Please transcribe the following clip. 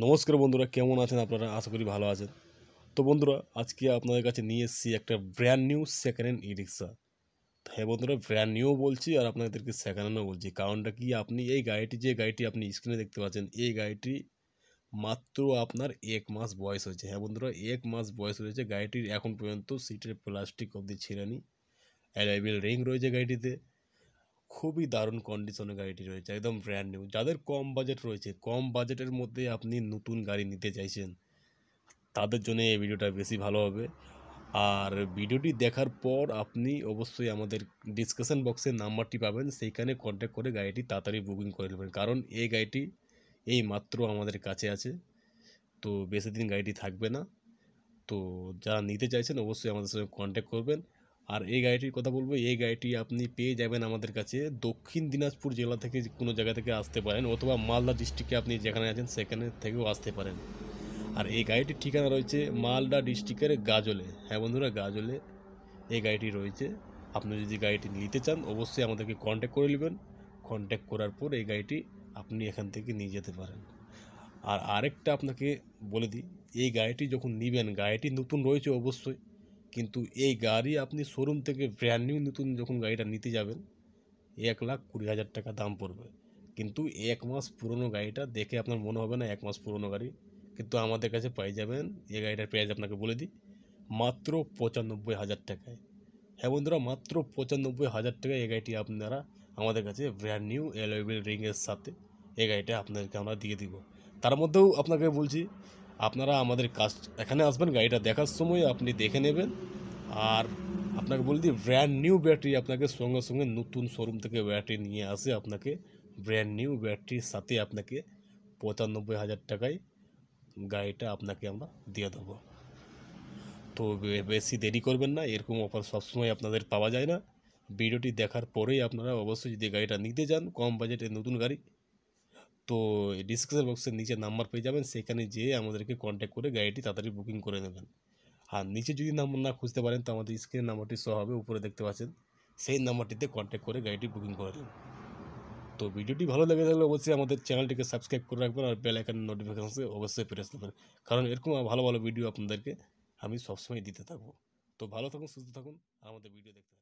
নমস্কার বন্ধুরা কেমন আছেন আপনারা আশা করি ভালো আছেন তো বন্ধুরা আজকে আপনাদের কাছে নিয়ে এসেছি একটা brand new second hand E rickshaw হ্যাঁ বন্ধুরা ব্র্যান্ড নিউ বলছি আর আপনাদেরকে সেকেন্ড হ্যান্ডও বলছি কারণটা কি আপনি এই গাড়িটি যে গাড়িটি আপনি স্ক্রিনে দেখতে পাচ্ছেন এই গাড়িটি মাত্র আপনার এক মাস বয়স হয়েছে হ্যাঁ বন্ধুরা এক মাস বয়স হয়েছে গাড়িটির এখন পর্যন্ত সিটের প্লাস্টিক অবধি নি অ্যালাইবিল রিং রয়েছে গাড়িটিতে খুবই দারুণ কন্ডিশনের গাড়িটি রয়েছে একদম ব্র্যান্ড নিউ যাদের কম বাজেট রয়েছে কম বাজেটের মধ্যে আপনি নতুন গাড়ি নিতে চাইছেন তাদের জন্য এই ভিডিওটা বেশি ভালো হবে আর ভিডিওটি দেখার পর আপনি অবশ্যই আমাদের ডিসকাশন বক্সের নাম্বারটি পাবেন সেইখানে কন্ট্যাক্ট করে গাড়িটি তাড়াতাড়ি বুকিং করে নেবেন কারণ এই গাড়িটি এই মাত্র আমাদের কাছে আছে তো বেশি দিন গাড়িটি থাকবে না তো যারা নিতে চাইছেন অবশ্যই আমাদের সঙ্গে কন্ট্যাক্ট করবেন আর এই গাড়িটির কথা বলবো এই গাড়িটি আপনি পেয়ে যাবেন আমাদের কাছে দক্ষিণ দিনাজপুর জেলা থেকে কোনো জায়গা থেকে আসতে পারেন অথবা মালদা ডিস্ট্রিক্টে আপনি যেখানে আছেন সেখানে থেকেও আসতে পারেন আর এই গাড়িটির ঠিকানা রয়েছে মালদা ডিস্ট্রিক্টের গাজলে হ্যাঁ বন্ধুরা গাজলে এই গাড়িটি রয়েছে আপনি যদি গাড়িটি নিতে চান অবশ্যই আমাদেরকে কন্ট্যাক্ট করে নেবেন কন্ট্যাক্ট করার পর এই গাড়িটি আপনি এখান থেকে নিয়ে যেতে পারেন আর আরেকটা আপনাকে বলে দিই এই গাড়িটি যখন নেবেন গাড়িটি নতুন রয়েছে অবশ্যই কিন্তু এই গাড়ি আপনি শোরুম থেকে ব্র্যান্ড নিউ নতুন যখন গাড়িটা নিতে যাবেন এক লাখ কুড়ি হাজার টাকা দাম পড়বে কিন্তু এক মাস পুরনো গাড়িটা দেখে আপনার মনে হবে না এক মাস পুরনো গাড়ি কিন্তু আমাদের কাছে পেয়ে যাবেন এই গাড়িটার প্রাইস আপনাকে বলে দিই মাত্র পঁচানব্বই হাজার টাকায় হ্যাঁ বন্ধুরা মাত্র পঁচানব্বই হাজার টাকায় এই গাড়িটি আপনারা আমাদের কাছে ব্র্যান্ড নিউ এলোয়েবল রিংয়ের সাথে এই গাড়িটা আপনাদেরকে আমরা দিয়ে দিব তার মধ্যেও আপনাকে বলছি আপনারা আমাদের কাজ এখানে আসবেন গাড়িটা দেখার সময় আপনি দেখে নেবেন আর আপনাকে বলে দিই ব্র্যান্ড নিউ ব্যাটারি আপনাকে সঙ্গে সঙ্গে নতুন শোরুম থেকে ব্যাটারি নিয়ে আসে আপনাকে ব্র্যান্ড নিউ ব্যাটারির সাথে আপনাকে পঁচানব্বই হাজার টাকায় গাড়িটা আপনাকে আমরা দিয়ে দেবো তো বেশি দেরি করবেন না এরকম অফার সবসময় আপনাদের পাওয়া যায় না ভিডিওটি দেখার পরেই আপনারা অবশ্যই যদি গাড়িটা নিতে যান কম বাজেটে নতুন গাড়ি তো ডিসক্রিপশন বক্সের নিচে নাম্বার পেয়ে যাবেন সেখানে যেয়ে আমাদেরকে কন্ট্যাক্ট করে গাড়িটি তাড়াতাড়ি বুকিং করে নেবেন আর নিচে যদি নাম্বার না খুঁজতে পারেন তো আমাদের স্ক্রিনের নাম্বারটি সহ হবে উপরে দেখতে পাচ্ছেন সেই নাম্বারটিতে কন্ট্যাক্ট করে গাড়িটি বুকিং করে নিন তো ভিডিওটি ভালো লেগে থাকলে অবশ্যই আমাদের চ্যানেলটিকে সাবস্ক্রাইব করে রাখবেন আর বেল আইকন নোটিফিকেশানসে অবশ্যই প্রেস দেবেন কারণ এরকম ভালো ভালো ভিডিও আপনাদেরকে আমি সবসময় দিতে থাকবো তো ভালো থাকুন সুস্থ থাকুন আর আমাদের ভিডিও দেখতে